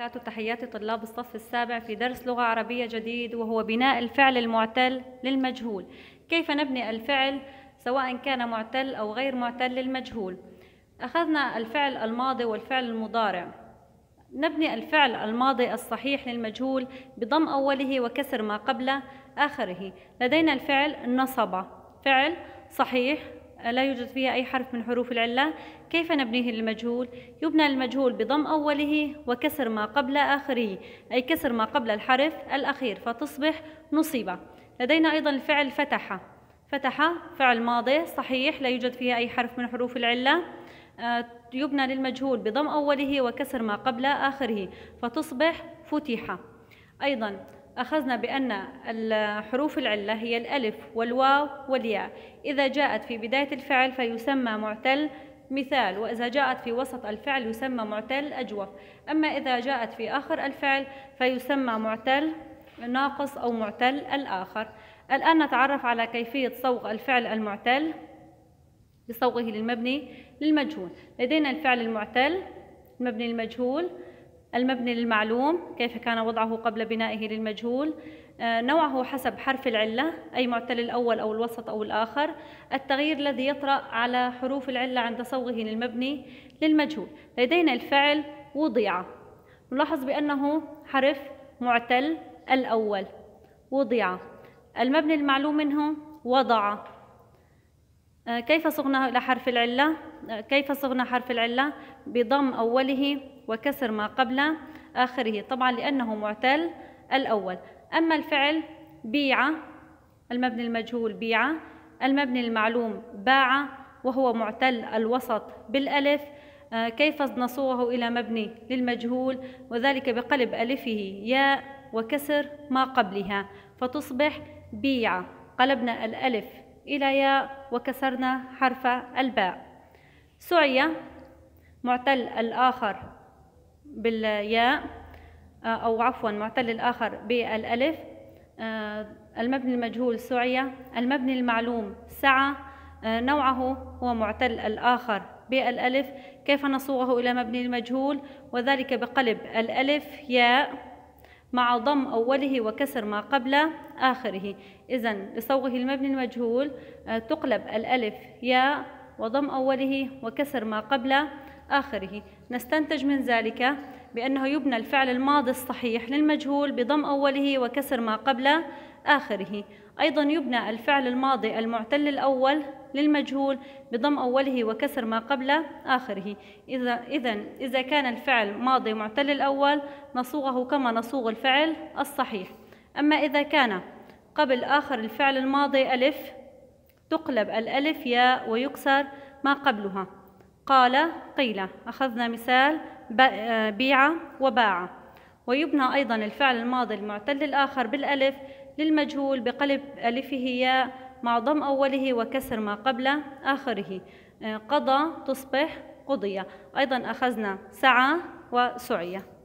وبركاته تحياتي طلاب الصف السابع في درس لغة عربية جديد وهو بناء الفعل المعتل للمجهول كيف نبني الفعل سواء كان معتل أو غير معتل للمجهول أخذنا الفعل الماضي والفعل المضارع نبني الفعل الماضي الصحيح للمجهول بضم أوله وكسر ما قبل آخره لدينا الفعل نصب فعل صحيح لا يوجد فيها أي حرف من حروف العلة كيف نبنيه للمجهول؟ يبنى المجهول بضم أوله وكسر ما قبل آخره أي كسر ما قبل الحرف الأخير فتصبح نصيبة لدينا أيضا الفعل فتح فتح فعل ماضي صحيح لا يوجد فيها أي حرف من حروف العلة آه، يبنى للمجهول بضم أوله وكسر ما قبل آخره فتصبح فتيحة أيضا أخذنا بأن حروف العلة هي الألف والواو والياء إذا جاءت في بداية الفعل فيسمى معتل مثال وإذا جاءت في وسط الفعل يسمى معتل أجوف أما إذا جاءت في آخر الفعل فيسمى معتل ناقص أو معتل الآخر الآن نتعرف على كيفية صوغ الفعل المعتل بصوغه للمبني للمجهول لدينا الفعل المعتل المبني المجهول المبني للمعلوم كيف كان وضعه قبل بنائه للمجهول آه، نوعه حسب حرف العلة أي معتل الأول أو الوسط أو الآخر التغيير الذي يطرأ على حروف العلة عند صوغه للمبني للمجهول لدينا الفعل وضع نلاحظ بأنه حرف معتل الأول وضع المبني المعلوم منه وضع آه، كيف صغنا إلى حرف العلة؟ آه، كيف صغنا حرف العلة؟ بضم أوله وكسر ما قبل آخره طبعا لأنه معتل الأول أما الفعل بيع المبني المجهول بيع المبني المعلوم باع وهو معتل الوسط بالألف آه، كيف نصوغه إلى مبني للمجهول وذلك بقلب ألفه ياء وكسر ما قبلها فتصبح بيع قلبنا الألف إلى ياء وكسرنا حرف الباء سعي معتل الآخر بالياء آه، أو عفوا معتل الآخر بالألف آه، المبني المجهول سعي المبني المعلوم سعى آه، نوعه هو معتل الآخر بالألف كيف نصوغه إلى مبني المجهول وذلك بقلب الألف ياء مع ضم أوله وكسر ما قبل آخره إذا لصوغه المبني المجهول آه، تقلب الألف ياء وضم أوله وكسر ما قبل آخره نستنتج من ذلك بأنه يبنى الفعل الماضي الصحيح للمجهول بضم أوله وكسر ما قبل آخره أيضا يبنى الفعل الماضي المعتل الأول للمجهول بضم أوله وكسر ما قبل آخره إذا, إذا, إذا كان الفعل ماضي معتل الأول نصوغه كما نصوغ الفعل الصحيح أما إذا كان قبل آخر الفعل الماضي ألف تقلب الألف ياء ويكسر ما قبلها قال قيل أخذنا مثال بيع وباع ويبنى أيضا الفعل الماضي المعتل الآخر بالألف للمجهول بقلب ألفه ياء مع ضم أوله وكسر ما قبل آخره آه، قضى تصبح قضية أيضا أخذنا سعى وسعية